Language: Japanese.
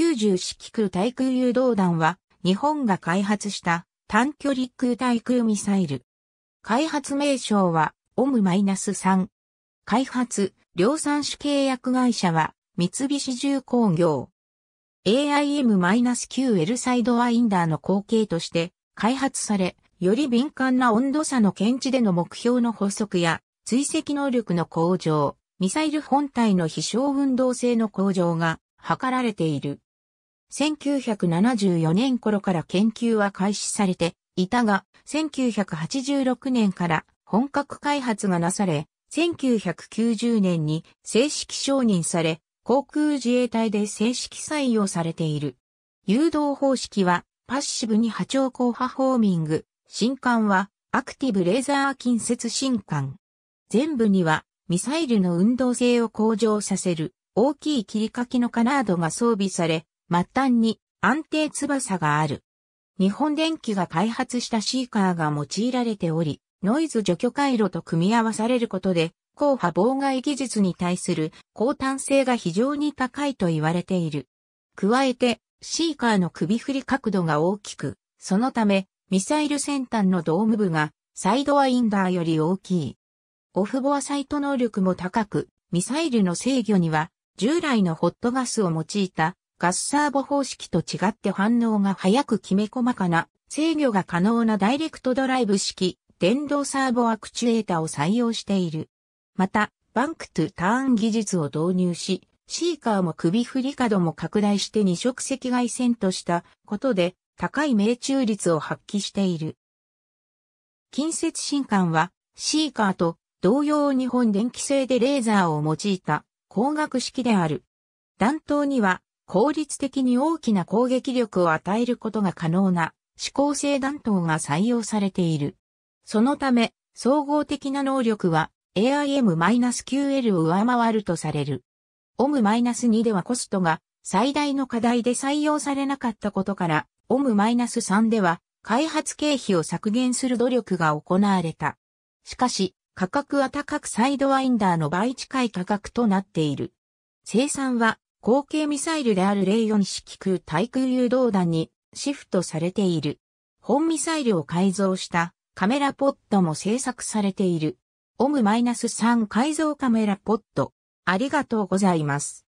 90式空対空誘導弾は、日本が開発した短距離空対空ミサイル。開発名称は、オム -3。開発、量産主契約会社は、三菱重工業。AIM-9L サイドワインダーの後継として開発され、より敏感な温度差の検知での目標の補足や、追跡能力の向上、ミサイル本体の飛翔運動性の向上が図られている。1974年頃から研究は開始されていたが、1986年から本格開発がなされ、1990年に正式承認され、航空自衛隊で正式採用されている。誘導方式は、パッシブに波長高波ホーミング、新艦は、アクティブレーザー近接新艦。全部には、ミサイルの運動性を向上させる、大きい切り欠きのカナードが装備され、末端に安定翼がある。日本電機が開発したシーカーが用いられており、ノイズ除去回路と組み合わされることで、硬波妨害技術に対する高端性が非常に高いと言われている。加えて、シーカーの首振り角度が大きく、そのため、ミサイル先端のドーム部がサイドワインダーより大きい。オフボアサイト能力も高く、ミサイルの制御には従来のホットガスを用いたガスサーボ方式と違って反応が早くきめ細かな制御が可能なダイレクトドライブ式電動サーボアクチュエータを採用している。また、バンクトゥターン技術を導入し、シーカーも首振り角も拡大して二色赤外線としたことで高い命中率を発揮している。近接新幹はシーカーと同様日本電気製でレーザーを用いた光学式である。弾頭には効率的に大きな攻撃力を与えることが可能な指向性弾頭が採用されている。そのため、総合的な能力は AIM-QL を上回るとされる。OM-2 ではコストが最大の課題で採用されなかったことから、OM-3 では開発経費を削減する努力が行われた。しかし、価格は高くサイドワインダーの倍近い価格となっている。生産は後継ミサイルである04式空対空誘導弾にシフトされている。本ミサイルを改造したカメラポッドも製作されている。オム -3 改造カメラポッド。ありがとうございます。